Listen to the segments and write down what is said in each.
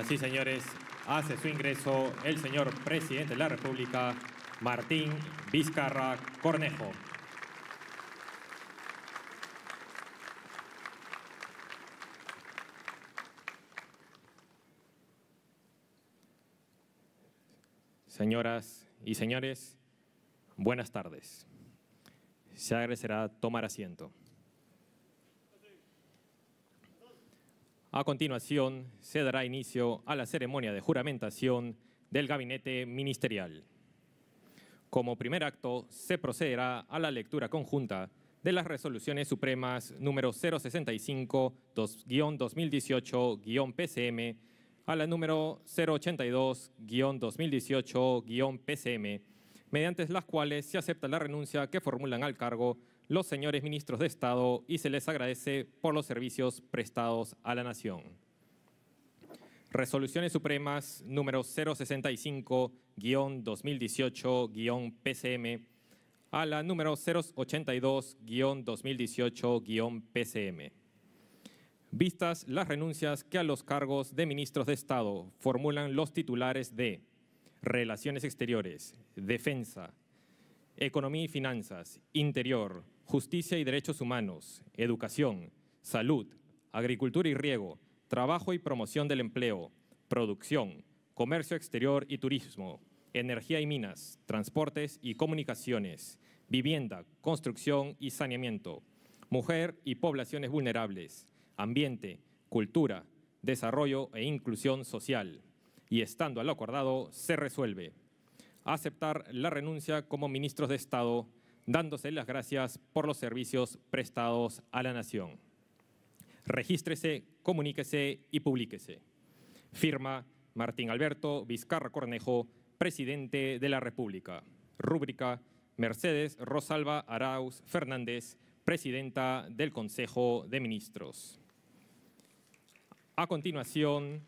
Así, señores, hace su ingreso el señor presidente de la República, Martín Vizcarra Cornejo. Señoras y señores, buenas tardes. Se agradecerá tomar asiento. A continuación, se dará inicio a la ceremonia de juramentación del gabinete ministerial. Como primer acto, se procederá a la lectura conjunta de las resoluciones supremas número 065-2018-PCM a la número 082-2018-PCM, mediante las cuales se acepta la renuncia que formulan al cargo los señores ministros de Estado y se les agradece por los servicios prestados a la nación. Resoluciones Supremas número 065-2018-PCM a la número 082-2018-PCM. Vistas las renuncias que a los cargos de ministros de Estado formulan los titulares de Relaciones Exteriores, Defensa, Economía y Finanzas, Interior, justicia y derechos humanos, educación, salud, agricultura y riego, trabajo y promoción del empleo, producción, comercio exterior y turismo, energía y minas, transportes y comunicaciones, vivienda, construcción y saneamiento, mujer y poblaciones vulnerables, ambiente, cultura, desarrollo e inclusión social. Y estando a lo acordado, se resuelve aceptar la renuncia como ministros de Estado dándose las gracias por los servicios prestados a la nación. Regístrese, comuníquese y publíquese. Firma Martín Alberto Vizcarra Cornejo, presidente de la República. Rúbrica Mercedes Rosalba Arauz Fernández, presidenta del Consejo de Ministros. A continuación,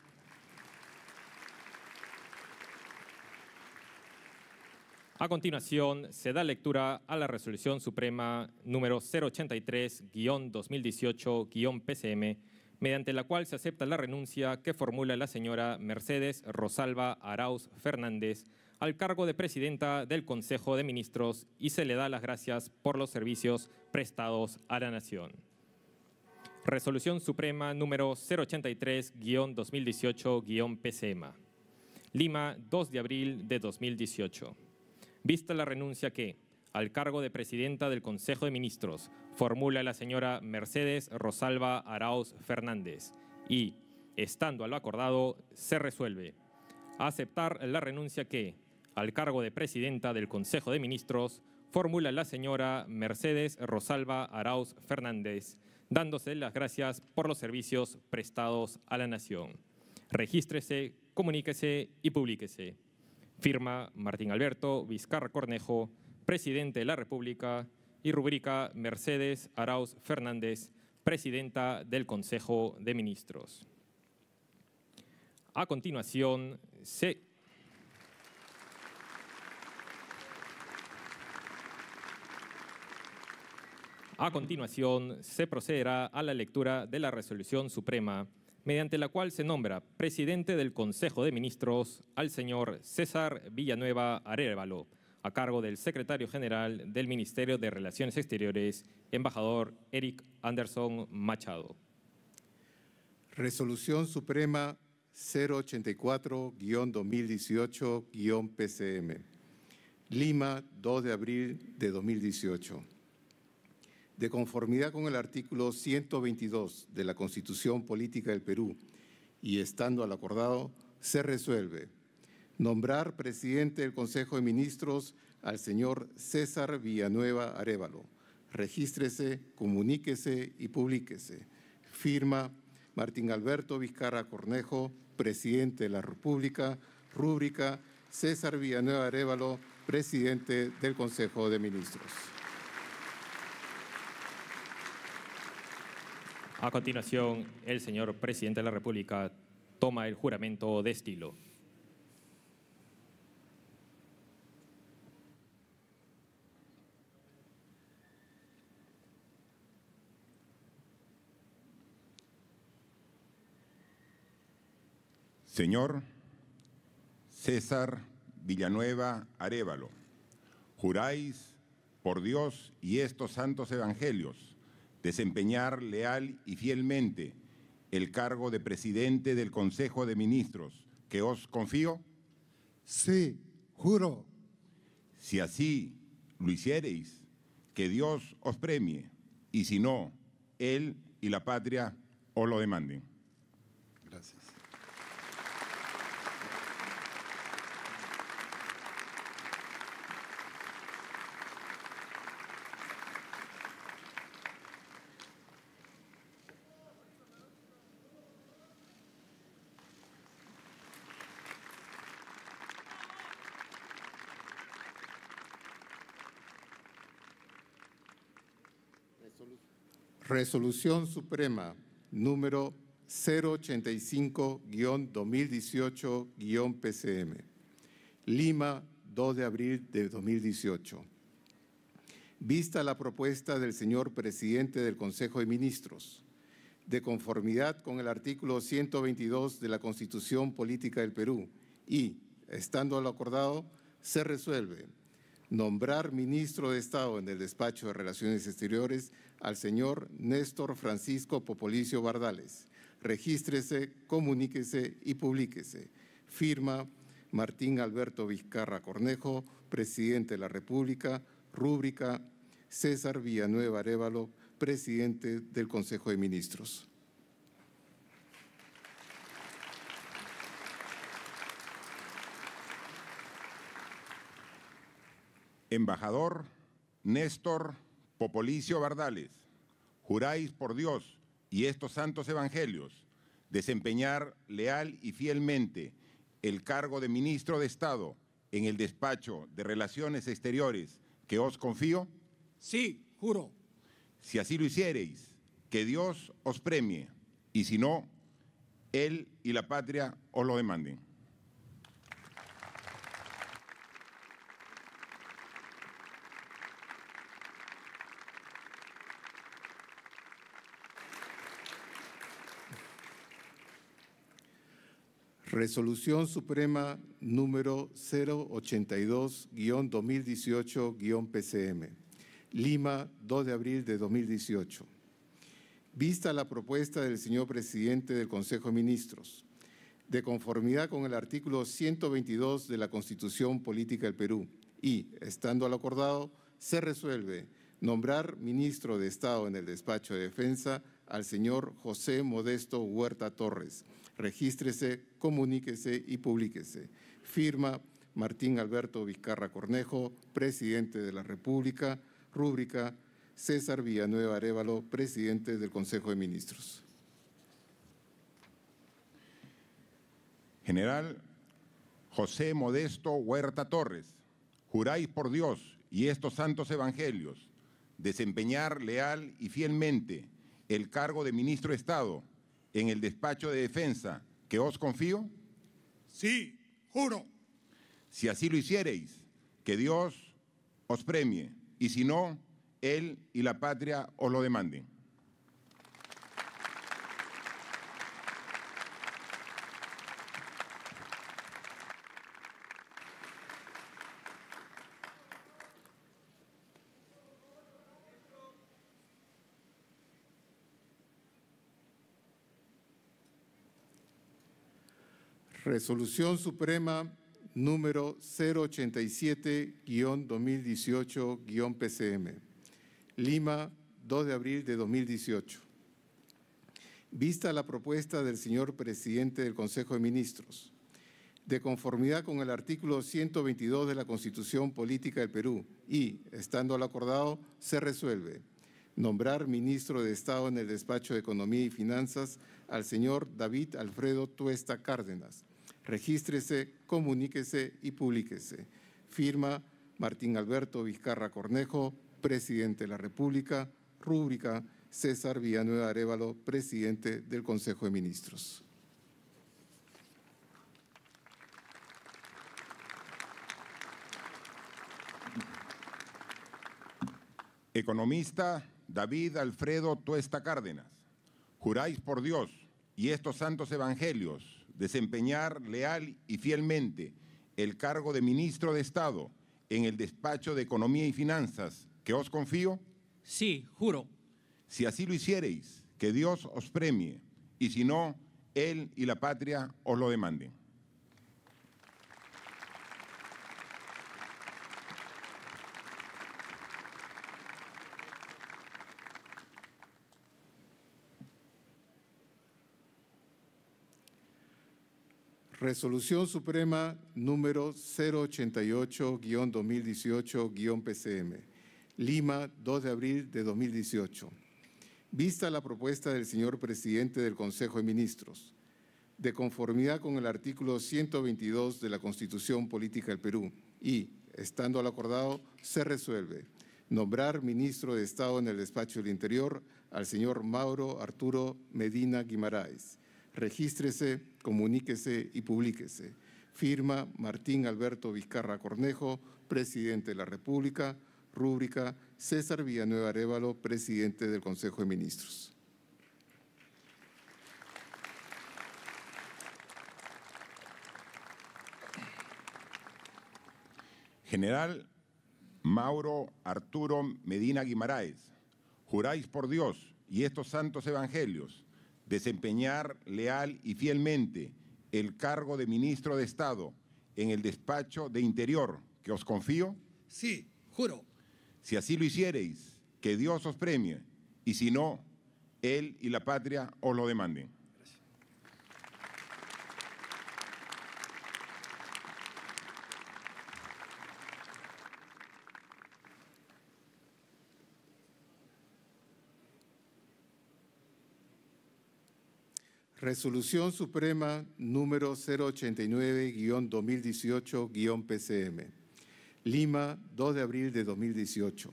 A continuación, se da lectura a la Resolución Suprema número 083-2018-PCM, mediante la cual se acepta la renuncia que formula la señora Mercedes Rosalba Arauz Fernández al cargo de presidenta del Consejo de Ministros y se le da las gracias por los servicios prestados a la Nación. Resolución Suprema número 083-2018-PCM. Lima, 2 de abril de 2018 vista la renuncia que, al cargo de presidenta del Consejo de Ministros, formula la señora Mercedes Rosalba Arauz Fernández y, estando a lo acordado, se resuelve aceptar la renuncia que, al cargo de presidenta del Consejo de Ministros, formula la señora Mercedes Rosalba Arauz Fernández, dándose las gracias por los servicios prestados a la nación. Regístrese, comuníquese y publíquese. Firma Martín Alberto Vizcarra Cornejo, Presidente de la República, y rubrica Mercedes Arauz Fernández, Presidenta del Consejo de Ministros. A continuación, se... A continuación, se procederá a la lectura de la Resolución Suprema mediante la cual se nombra presidente del Consejo de Ministros al señor César Villanueva Arevalo, a cargo del secretario general del Ministerio de Relaciones Exteriores, embajador Eric Anderson Machado. Resolución Suprema 084-2018-PCM, Lima, 2 de abril de 2018 de conformidad con el artículo 122 de la Constitución Política del Perú y estando al acordado, se resuelve nombrar presidente del Consejo de Ministros al señor César Villanueva Arevalo. Regístrese, comuníquese y publíquese. Firma Martín Alberto Vizcarra Cornejo, presidente de la República. Rúbrica César Villanueva Arevalo, presidente del Consejo de Ministros. A continuación, el señor presidente de la República toma el juramento de estilo. Señor César Villanueva Arevalo, juráis por Dios y estos santos evangelios desempeñar leal y fielmente el cargo de presidente del Consejo de Ministros, que os confío? Sí, juro. Si así lo hiciereis, que Dios os premie, y si no, Él y la patria os lo demanden. Gracias. Resolución Suprema número 085-2018-PCM. Lima, 2 de abril de 2018. Vista la propuesta del señor presidente del Consejo de Ministros, de conformidad con el artículo 122 de la Constitución Política del Perú y, estando lo acordado, se resuelve Nombrar ministro de Estado en el despacho de Relaciones Exteriores al señor Néstor Francisco Popolicio Bardales. Regístrese, comuníquese y publíquese. Firma Martín Alberto Vizcarra Cornejo, presidente de la República. Rúbrica César Villanueva Arevalo, presidente del Consejo de Ministros. Embajador Néstor Popolicio Bardales, juráis por Dios y estos santos evangelios desempeñar leal y fielmente el cargo de ministro de Estado en el despacho de Relaciones Exteriores que os confío? Sí, juro. Si así lo hiciereis, que Dios os premie, y si no, Él y la patria os lo demanden. Resolución Suprema número 082-2018-PCM, Lima, 2 de abril de 2018. Vista la propuesta del señor presidente del Consejo de Ministros, de conformidad con el artículo 122 de la Constitución Política del Perú y, estando al acordado, se resuelve nombrar ministro de Estado en el despacho de defensa al señor José Modesto Huerta Torres. Regístrese, comuníquese y publíquese. Firma Martín Alberto Vizcarra Cornejo, presidente de la República. Rúbrica César Villanueva Arevalo, presidente del Consejo de Ministros. General José Modesto Huerta Torres, juráis por Dios y estos santos evangelios desempeñar leal y fielmente el cargo de ministro de Estado en el despacho de defensa que os confío? Sí, juro. Si así lo hiciereis, que Dios os premie, y si no, Él y la patria os lo demanden. Resolución Suprema número 087-2018-PCM, Lima, 2 de abril de 2018. Vista la propuesta del señor presidente del Consejo de Ministros, de conformidad con el artículo 122 de la Constitución Política del Perú y, estando al acordado, se resuelve nombrar ministro de Estado en el despacho de Economía y Finanzas al señor David Alfredo Tuesta Cárdenas, Regístrese, comuníquese y publíquese. Firma Martín Alberto Vizcarra Cornejo, presidente de la República. Rúbrica César Villanueva Arevalo, presidente del Consejo de Ministros. Economista David Alfredo Tuesta Cárdenas, juráis por Dios y estos santos evangelios desempeñar leal y fielmente el cargo de ministro de Estado en el despacho de Economía y Finanzas que os confío? Sí, juro. Si así lo hiciereis, que Dios os premie, y si no, Él y la patria os lo demanden. Resolución Suprema número 088-2018-PCM, Lima, 2 de abril de 2018. Vista la propuesta del señor presidente del Consejo de Ministros, de conformidad con el artículo 122 de la Constitución Política del Perú y, estando al acordado, se resuelve nombrar ministro de Estado en el despacho del Interior al señor Mauro Arturo Medina Guimaraes regístrese, comuníquese y publíquese. Firma Martín Alberto Vizcarra Cornejo, presidente de la República. Rúbrica César Villanueva Arévalo, presidente del Consejo de Ministros. General Mauro Arturo Medina Guimaraes, juráis por Dios y estos santos evangelios desempeñar leal y fielmente el cargo de ministro de Estado en el despacho de Interior que os confío? Sí, juro. Si así lo hiciereis, que Dios os premie, y si no, Él y la patria os lo demanden. Resolución Suprema número 089-2018-PCM. Lima, 2 de abril de 2018.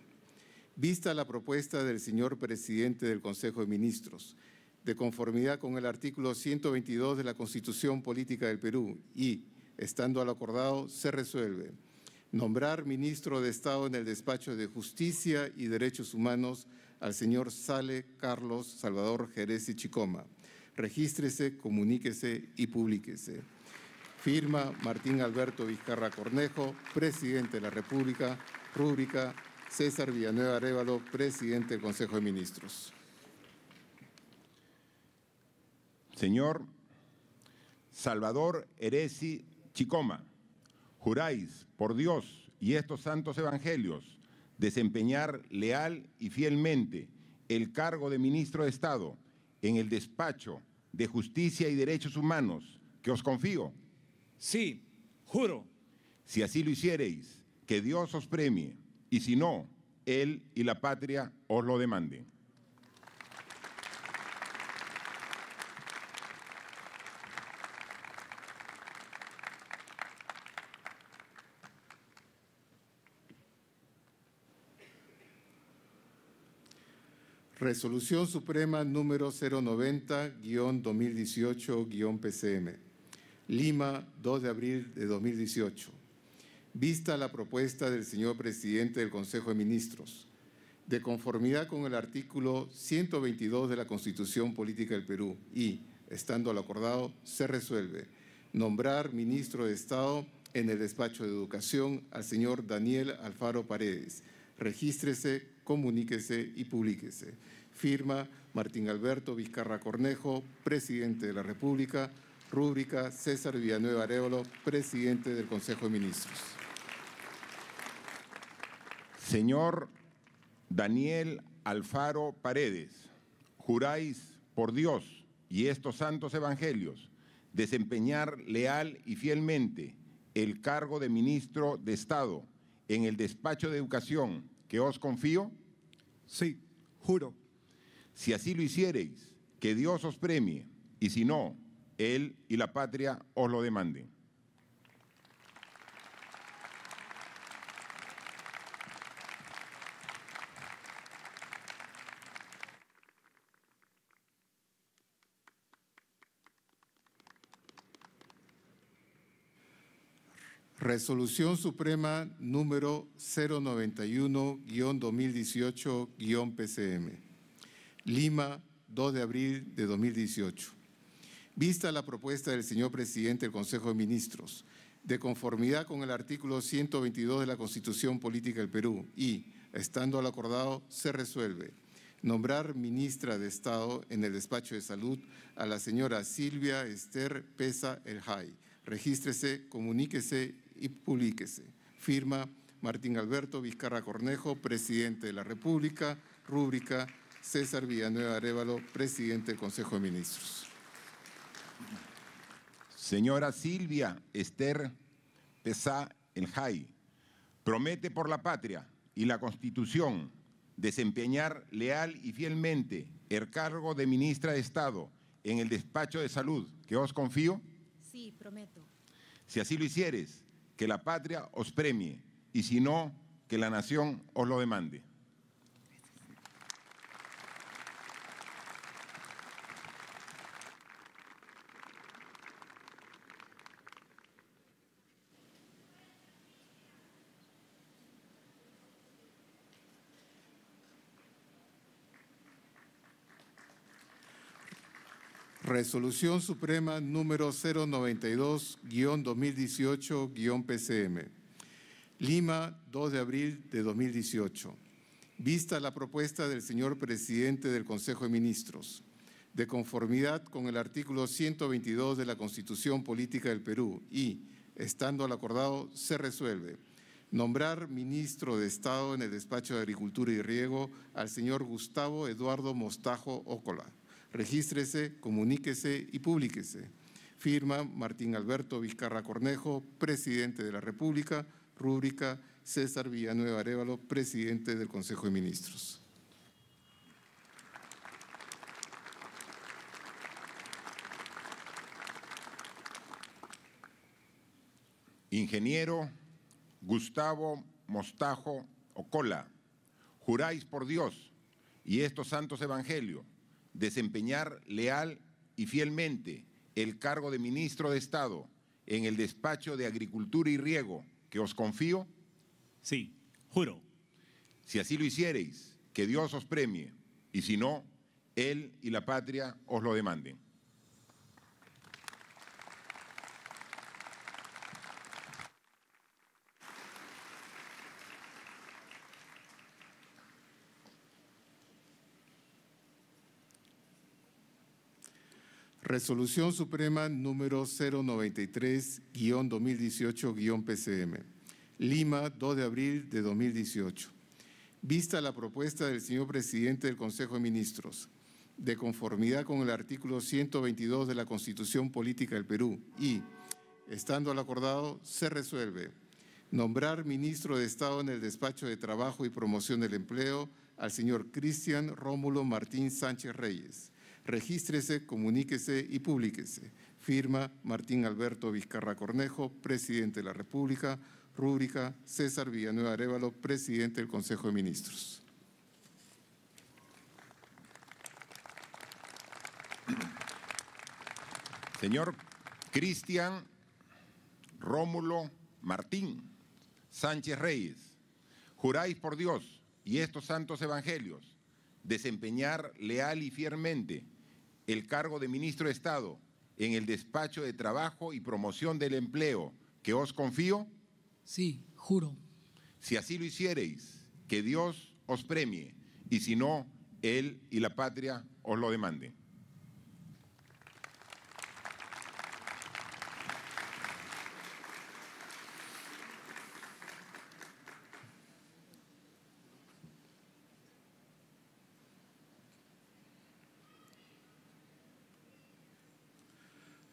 Vista la propuesta del señor presidente del Consejo de Ministros, de conformidad con el artículo 122 de la Constitución Política del Perú y, estando al acordado, se resuelve nombrar ministro de Estado en el despacho de Justicia y Derechos Humanos al señor Sale Carlos Salvador Jerez y Chicoma Regístrese, comuníquese y publíquese. Firma Martín Alberto Vizcarra Cornejo, Presidente de la República. Rúbrica César Villanueva arévalo Presidente del Consejo de Ministros. Señor Salvador Heresi Chicoma, juráis por Dios y estos santos evangelios desempeñar leal y fielmente el cargo de ministro de Estado en el despacho de Justicia y Derechos Humanos, que os confío. Sí, juro. Si así lo hiciereis, que Dios os premie, y si no, Él y la patria os lo demanden. Resolución Suprema número 090-2018-PCM. Lima, 2 de abril de 2018. Vista la propuesta del señor presidente del Consejo de Ministros, de conformidad con el artículo 122 de la Constitución Política del Perú y, estando al acordado, se resuelve nombrar ministro de Estado en el despacho de Educación al señor Daniel Alfaro Paredes. Regístrese comuníquese y publíquese. Firma Martín Alberto Vizcarra Cornejo, presidente de la República. Rúbrica César Villanueva Areolo, presidente del Consejo de Ministros. Señor Daniel Alfaro Paredes, juráis por Dios y estos santos evangelios desempeñar leal y fielmente el cargo de ministro de Estado en el despacho de Educación que os confío? Sí, juro. Si así lo hiciereis, que Dios os premie, y si no, Él y la patria os lo demanden. Resolución Suprema número 091-2018-PCM. Lima, 2 de abril de 2018. Vista la propuesta del señor presidente del Consejo de Ministros, de conformidad con el artículo 122 de la Constitución Política del Perú y, estando al acordado, se resuelve nombrar ministra de Estado en el despacho de salud a la señora Silvia Esther Pesa El Jai. Regístrese, comuníquese y publíquese. Firma Martín Alberto Vizcarra Cornejo, presidente de la República. Rúbrica César Villanueva Arévalo, presidente del Consejo de Ministros. Señora Silvia Esther Pesá El Jai, promete por la patria y la Constitución desempeñar leal y fielmente el cargo de ministra de Estado en el despacho de salud que os confío. Sí, prometo. Si así lo hicieres, que la patria os premie y si no, que la nación os lo demande. Resolución Suprema número 092-2018-PCM. Lima, 2 de abril de 2018. Vista la propuesta del señor presidente del Consejo de Ministros, de conformidad con el artículo 122 de la Constitución Política del Perú y, estando al acordado, se resuelve. Nombrar ministro de Estado en el despacho de Agricultura y Riego al señor Gustavo Eduardo Mostajo Ocola. Regístrese, comuníquese y públiquese. Firma Martín Alberto Vizcarra Cornejo, presidente de la República. Rúbrica César Villanueva Arevalo, presidente del Consejo de Ministros. Ingeniero Gustavo Mostajo Ocola, juráis por Dios y estos santos evangelios desempeñar leal y fielmente el cargo de ministro de Estado en el despacho de Agricultura y Riego que os confío? Sí, juro. Si así lo hiciereis, que Dios os premie, y si no, Él y la patria os lo demanden. Resolución Suprema número 093-2018-PCM. Lima, 2 de abril de 2018. Vista la propuesta del señor presidente del Consejo de Ministros, de conformidad con el artículo 122 de la Constitución Política del Perú y, estando al acordado, se resuelve nombrar ministro de Estado en el despacho de Trabajo y Promoción del Empleo al señor Cristian Rómulo Martín Sánchez Reyes Regístrese, comuníquese y públiquese. Firma Martín Alberto Vizcarra Cornejo, presidente de la República. Rúbrica César Villanueva Arevalo, presidente del Consejo de Ministros. Señor Cristian Rómulo Martín Sánchez Reyes, juráis por Dios y estos santos evangelios desempeñar leal y fielmente el cargo de ministro de Estado en el despacho de trabajo y promoción del empleo, que os confío? Sí, juro. Si así lo hiciereis, que Dios os premie, y si no, Él y la patria os lo demanden.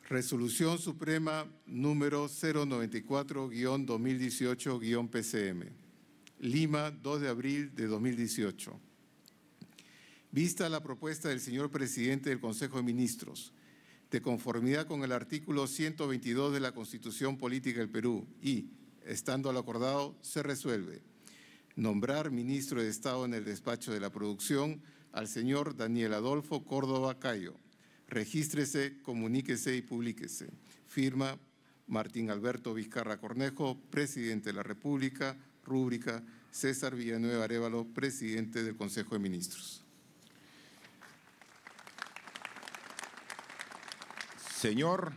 Resolución Suprema número 094-2018-PCM. Lima, 2 de abril de 2018. Vista la propuesta del señor presidente del Consejo de Ministros, de conformidad con el artículo 122 de la Constitución Política del Perú y, estando al acordado, se resuelve nombrar ministro de Estado en el despacho de la producción al señor Daniel Adolfo Córdoba Cayo Regístrese, comuníquese y publíquese. Firma Martín Alberto Vizcarra Cornejo, presidente de la República, rúbrica César Villanueva Arevalo, presidente del Consejo de Ministros. Señor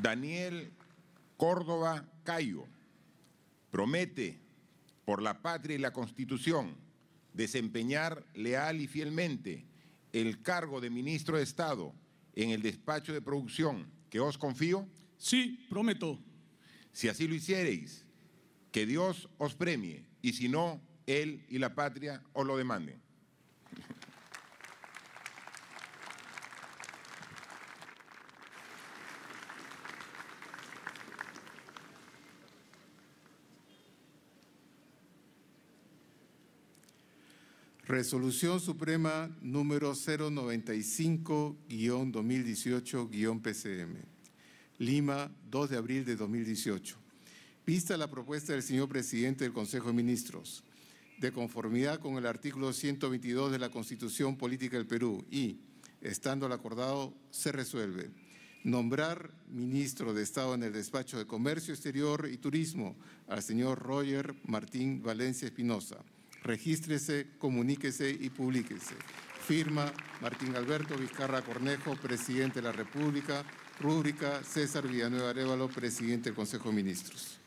Daniel Córdoba Cayo, promete por la patria y la Constitución desempeñar leal y fielmente el cargo de ministro de Estado en el despacho de producción que os confío? Sí, prometo. Si así lo hiciereis, que Dios os premie, y si no, Él y la patria os lo demanden. Resolución Suprema número 095-2018-PCM. Lima, 2 de abril de 2018. Vista la propuesta del señor presidente del Consejo de Ministros, de conformidad con el artículo 122 de la Constitución Política del Perú y, estando al acordado, se resuelve. Nombrar ministro de Estado en el despacho de Comercio Exterior y Turismo al señor Roger Martín Valencia Espinosa Regístrese, comuníquese y publíquese. Firma Martín Alberto Vizcarra Cornejo, presidente de la República. Rúbrica César Villanueva Arevalo, presidente del Consejo de Ministros.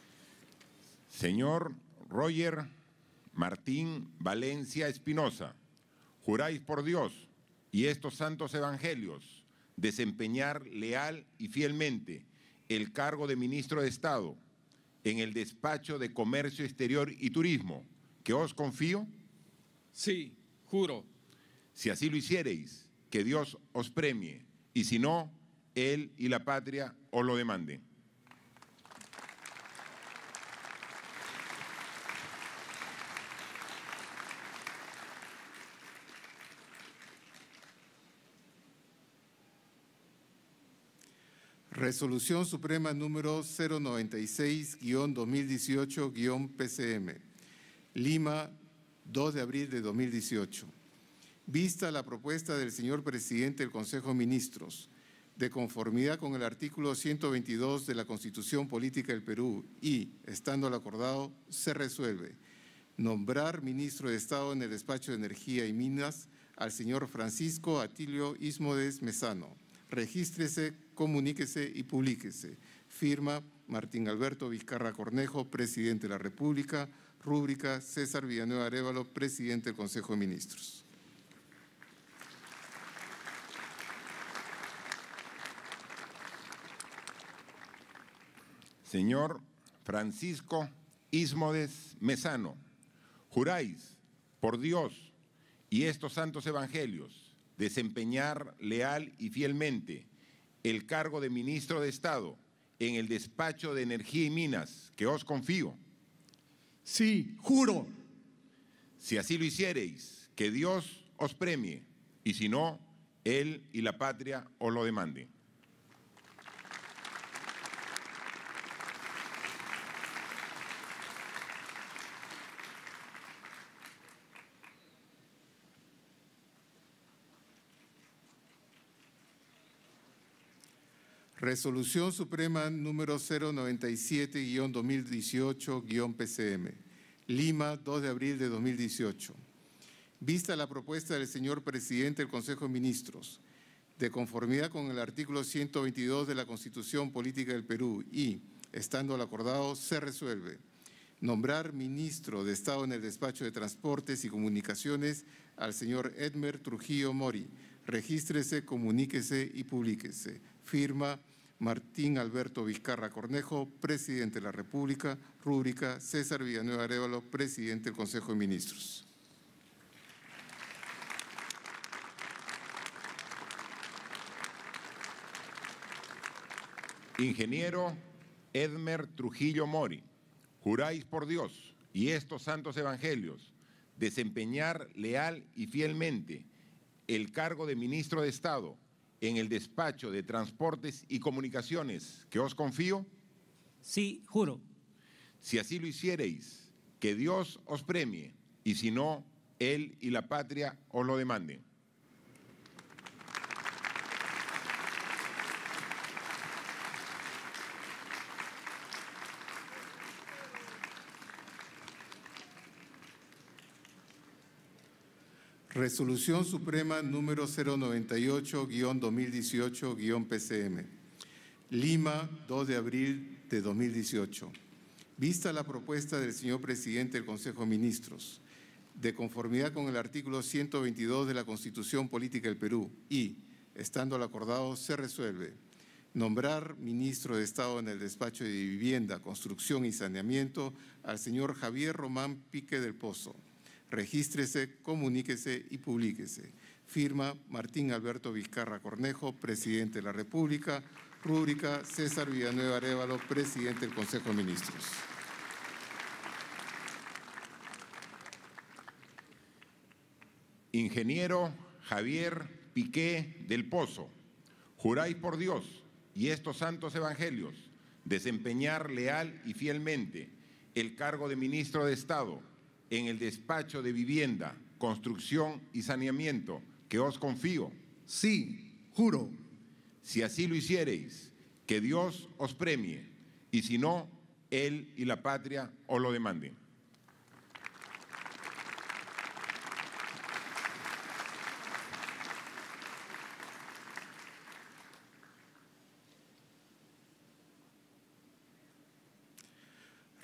Señor Roger Martín Valencia Espinosa, juráis por Dios y estos santos evangelios desempeñar leal y fielmente el cargo de ministro de Estado en el despacho de Comercio Exterior y Turismo que os confío? Sí, juro. Si así lo hiciereis, que Dios os premie, y si no, Él y la patria os lo demanden. Resolución Suprema número 096-2018-PCM. Lima, 2 de abril de 2018. Vista la propuesta del señor presidente del Consejo de Ministros, de conformidad con el artículo 122 de la Constitución Política del Perú y, estando lo acordado, se resuelve nombrar ministro de Estado en el despacho de Energía y Minas al señor Francisco Atilio Ismodes Mesano. Regístrese, comuníquese y publíquese. Firma Martín Alberto Vizcarra Cornejo, presidente de la República, Rúbrica César Villanueva Arevalo, presidente del Consejo de Ministros. Señor Francisco Ismodes Mesano, juráis por Dios y estos santos evangelios desempeñar leal y fielmente el cargo de ministro de Estado en el despacho de Energía y Minas que os confío Sí, juro. Si así lo hiciereis, que Dios os premie, y si no, Él y la patria os lo demanden. Resolución Suprema número 097-2018-PCM, Lima, 2 de abril de 2018. Vista la propuesta del señor Presidente del Consejo de Ministros, de conformidad con el artículo 122 de la Constitución Política del Perú y, estando al acordado, se resuelve nombrar ministro de Estado en el despacho de Transportes y Comunicaciones al señor Edmer Trujillo Mori, Regístrese, comuníquese y publíquese. Firma Martín Alberto Vizcarra Cornejo, presidente de la República. Rúbrica César Villanueva Arevalo, presidente del Consejo de Ministros. Ingeniero Edmer Trujillo Mori, juráis por Dios y estos santos evangelios desempeñar leal y fielmente el cargo de ministro de Estado en el despacho de Transportes y Comunicaciones que os confío? Sí, juro. Si así lo hiciereis, que Dios os premie, y si no, Él y la patria os lo demanden. Resolución Suprema número 098-2018-PCM. Lima, 2 de abril de 2018. Vista la propuesta del señor presidente del Consejo de Ministros, de conformidad con el artículo 122 de la Constitución Política del Perú y, estando acordado, se resuelve nombrar ministro de Estado en el despacho de Vivienda, Construcción y Saneamiento al señor Javier Román Pique del Pozo. Regístrese, comuníquese y publíquese. Firma Martín Alberto Vizcarra Cornejo, presidente de la República. Rúbrica César Villanueva Arevalo, presidente del Consejo de Ministros. Ingeniero Javier Piqué del Pozo, juráis por Dios y estos santos evangelios desempeñar leal y fielmente el cargo de ministro de Estado en el despacho de vivienda, construcción y saneamiento, que os confío. Sí, juro. Si así lo hiciereis, que Dios os premie, y si no, Él y la patria os lo demanden.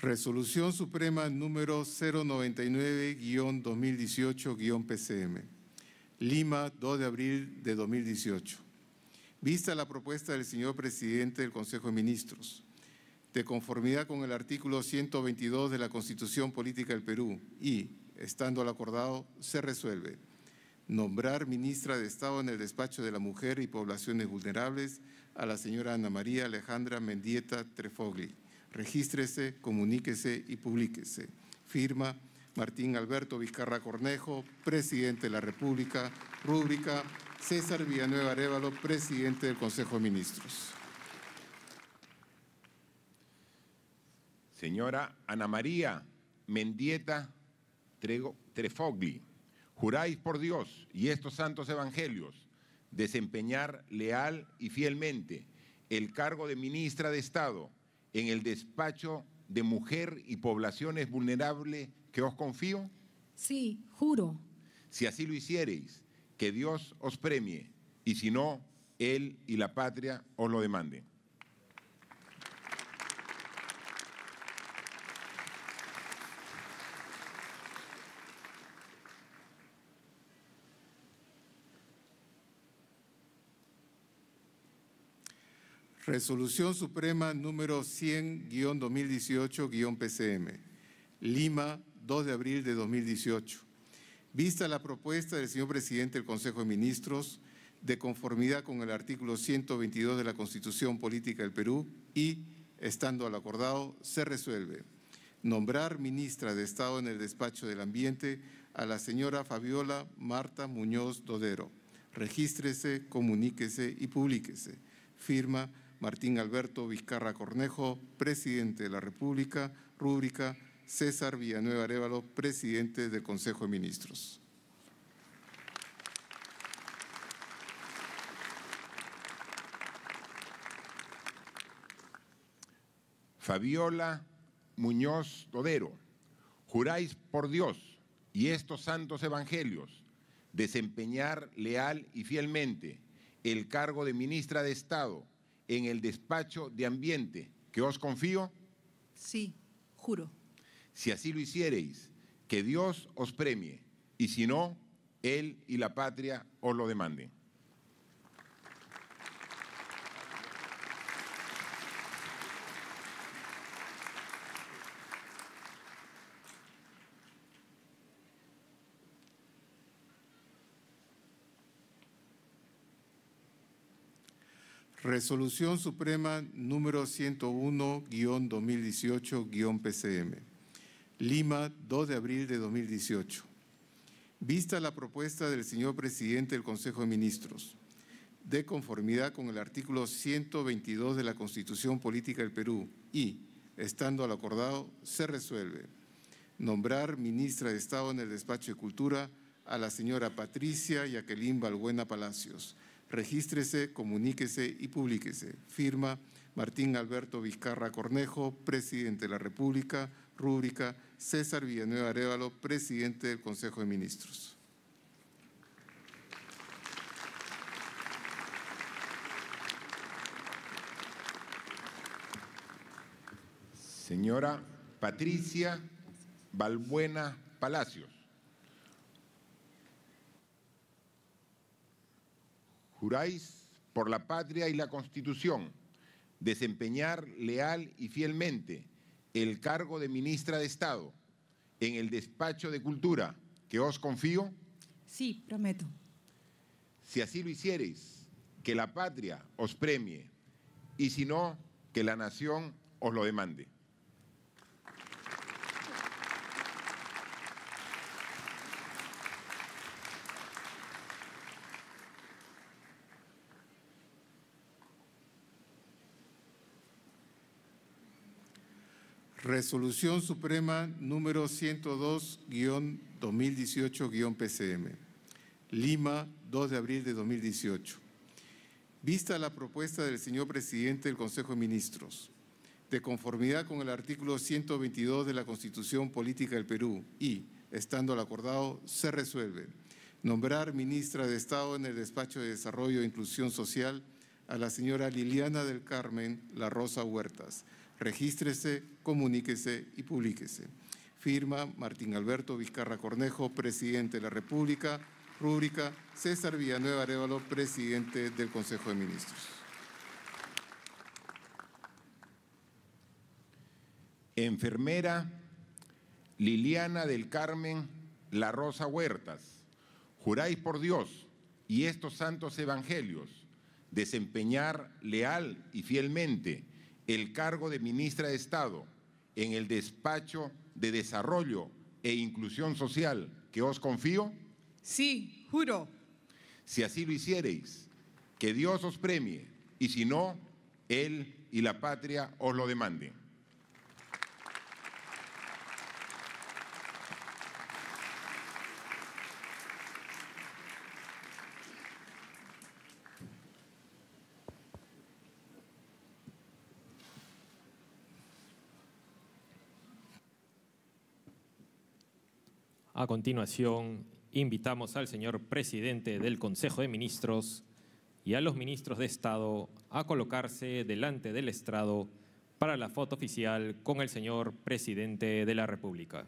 Resolución Suprema número 099-2018-PCM. Lima, 2 de abril de 2018. Vista la propuesta del señor presidente del Consejo de Ministros, de conformidad con el artículo 122 de la Constitución Política del Perú y, estando al acordado, se resuelve nombrar ministra de Estado en el despacho de la mujer y poblaciones vulnerables a la señora Ana María Alejandra Mendieta Trefogli Regístrese, comuníquese y publíquese. Firma Martín Alberto Vizcarra Cornejo, presidente de la República. Rúbrica César Villanueva Arevalo, presidente del Consejo de Ministros. Señora Ana María Mendieta Trefogli, juráis por Dios y estos santos evangelios desempeñar leal y fielmente el cargo de ministra de Estado en el despacho de mujer y poblaciones vulnerables que os confío? Sí, juro. Si así lo hiciereis, que Dios os premie, y si no, Él y la patria os lo demanden. Resolución Suprema número 100-2018-PCM, Lima, 2 de abril de 2018. Vista la propuesta del señor presidente del Consejo de Ministros, de conformidad con el artículo 122 de la Constitución Política del Perú y, estando al acordado, se resuelve nombrar ministra de Estado en el despacho del ambiente a la señora Fabiola Marta Muñoz Dodero. Regístrese, comuníquese y publíquese. Firma Martín Alberto Vizcarra Cornejo, presidente de la República, rúbrica César Villanueva Arévalo, presidente del Consejo de Ministros. Fabiola Muñoz Dodero, juráis por Dios y estos santos evangelios desempeñar leal y fielmente el cargo de ministra de Estado en el despacho de ambiente, que os confío? Sí, juro. Si así lo hiciereis, que Dios os premie, y si no, Él y la patria os lo demanden. Resolución Suprema número 101-2018-PCM. Lima, 2 de abril de 2018. Vista la propuesta del señor presidente del Consejo de Ministros, de conformidad con el artículo 122 de la Constitución Política del Perú y, estando al acordado, se resuelve nombrar ministra de Estado en el despacho de Cultura a la señora Patricia Jacqueline Balbuena Palacios Regístrese, comuníquese y publíquese. Firma Martín Alberto Vizcarra Cornejo, presidente de la República. Rúbrica César Villanueva Arevalo, presidente del Consejo de Ministros. Señora Patricia Balbuena Palacios. Juráis por la patria y la constitución desempeñar leal y fielmente el cargo de ministra de Estado en el despacho de cultura que os confío. Sí, prometo. Si así lo hiciereis, que la patria os premie y si no, que la nación os lo demande. Resolución Suprema número 102-2018-PCM. Lima, 2 de abril de 2018. Vista la propuesta del señor presidente del Consejo de Ministros, de conformidad con el artículo 122 de la Constitución Política del Perú y, estando al acordado, se resuelve nombrar ministra de Estado en el Despacho de Desarrollo e Inclusión Social a la señora Liliana del Carmen La Rosa Huertas Regístrese, comuníquese y publíquese. Firma Martín Alberto Vizcarra Cornejo, presidente de la República. Rúbrica César Villanueva Arevalo, presidente del Consejo de Ministros. Enfermera Liliana del Carmen La Rosa Huertas, juráis por Dios y estos santos evangelios desempeñar leal y fielmente el cargo de ministra de Estado en el despacho de Desarrollo e Inclusión Social que os confío? Sí, juro. Si así lo hiciereis, que Dios os premie, y si no, Él y la patria os lo demanden. A continuación, invitamos al señor presidente del Consejo de Ministros y a los ministros de Estado a colocarse delante del estrado para la foto oficial con el señor presidente de la República.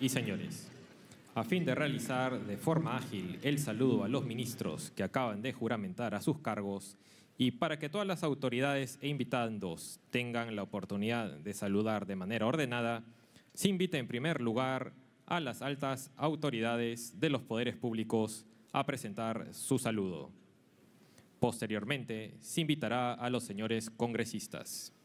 y señores, a fin de realizar de forma ágil el saludo a los ministros que acaban de juramentar a sus cargos y para que todas las autoridades e invitados tengan la oportunidad de saludar de manera ordenada, se invita en primer lugar a las altas autoridades de los poderes públicos a presentar su saludo. Posteriormente, se invitará a los señores congresistas.